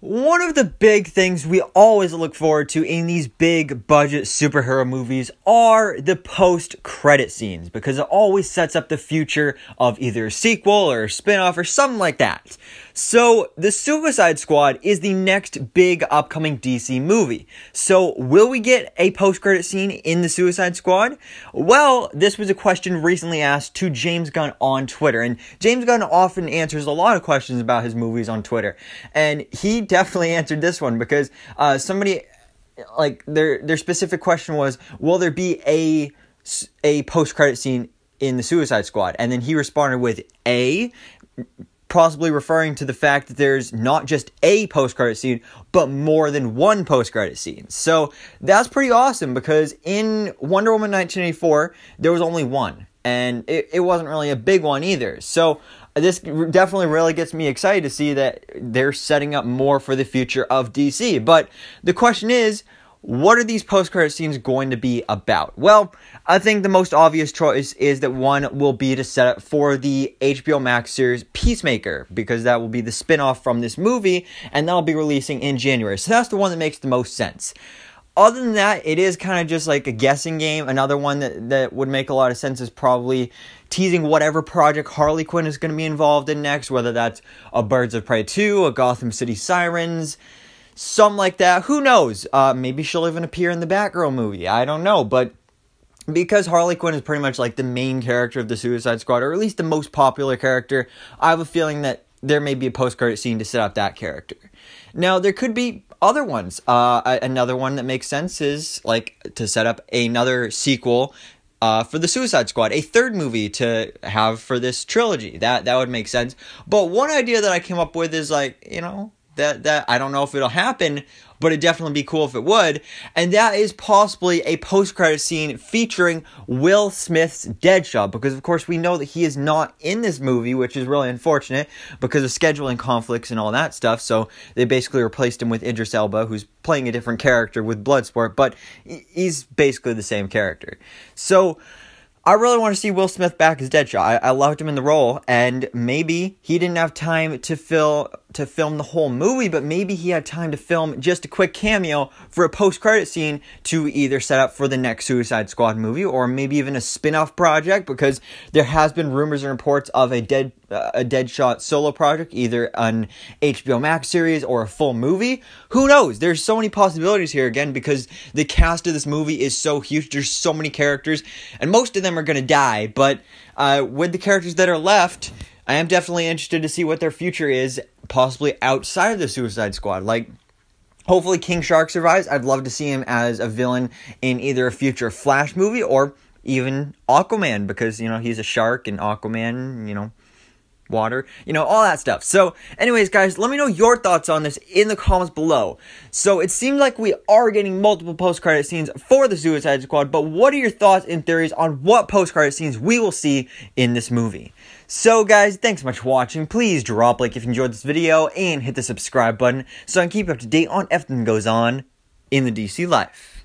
One of the big things we always look forward to in these big budget superhero movies are the post credit scenes because it always sets up the future of either a sequel or a spin off or something like that. So, The Suicide Squad is the next big upcoming DC movie. So, will we get a post credit scene in The Suicide Squad? Well, this was a question recently asked to James Gunn on Twitter. And James Gunn often answers a lot of questions about his movies on Twitter. And he definitely answered this one because uh, somebody, like, their, their specific question was Will there be a, a post credit scene in the Suicide Squad? And then he responded with A possibly referring to the fact that there's not just a post credit scene, but more than one post credit scene. So that's pretty awesome because in Wonder Woman 1984, there was only one, and it, it wasn't really a big one either. So this definitely really gets me excited to see that they're setting up more for the future of DC. But the question is, what are these post credit scenes going to be about? Well, I think the most obvious choice is that one will be to set up for the HBO Max series Peacemaker, because that will be the spin off from this movie, and that'll be releasing in January. So that's the one that makes the most sense. Other than that, it is kind of just like a guessing game. Another one that, that would make a lot of sense is probably teasing whatever project Harley Quinn is going to be involved in next, whether that's a Birds of Prey 2, a Gotham City Sirens something like that. Who knows? Uh, maybe she'll even appear in the Batgirl movie. I don't know, but because Harley Quinn is pretty much like the main character of the Suicide Squad, or at least the most popular character, I have a feeling that there may be a post-credit scene to set up that character. Now there could be other ones. Uh, another one that makes sense is like to set up another sequel uh, for the Suicide Squad, a third movie to have for this trilogy. That that would make sense. But one idea that I came up with is like you know that that I don't know if it'll happen, but it'd definitely be cool if it would. And that is possibly a post-credit scene featuring Will Smith's Deadshot, because of course we know that he is not in this movie, which is really unfortunate because of scheduling conflicts and all that stuff. So they basically replaced him with Idris Elba, who's playing a different character with Bloodsport, but he's basically the same character. So I really want to see Will Smith back as Deadshot. I, I loved him in the role, and maybe he didn't have time to fill to film the whole movie, but maybe he had time to film just a quick cameo for a post-credit scene to either set up for the next Suicide Squad movie or maybe even a spin-off project because there has been rumors and reports of a dead a Deadshot solo project, either an HBO Max series or a full movie. Who knows? There's so many possibilities here again because the cast of this movie is so huge. There's so many characters, and most of them are going to die. But uh, with the characters that are left, I am definitely interested to see what their future is, possibly outside of the Suicide Squad. Like, hopefully, King Shark survives. I'd love to see him as a villain in either a future Flash movie or even Aquaman because, you know, he's a shark and Aquaman, you know water, you know, all that stuff. So, anyways, guys, let me know your thoughts on this in the comments below. So, it seems like we are getting multiple post credit scenes for the Suicide Squad, but what are your thoughts and theories on what post credit scenes we will see in this movie? So, guys, thanks so much for watching. Please drop like if you enjoyed this video and hit the subscribe button so I can keep up to date on everything that goes on in the DC life.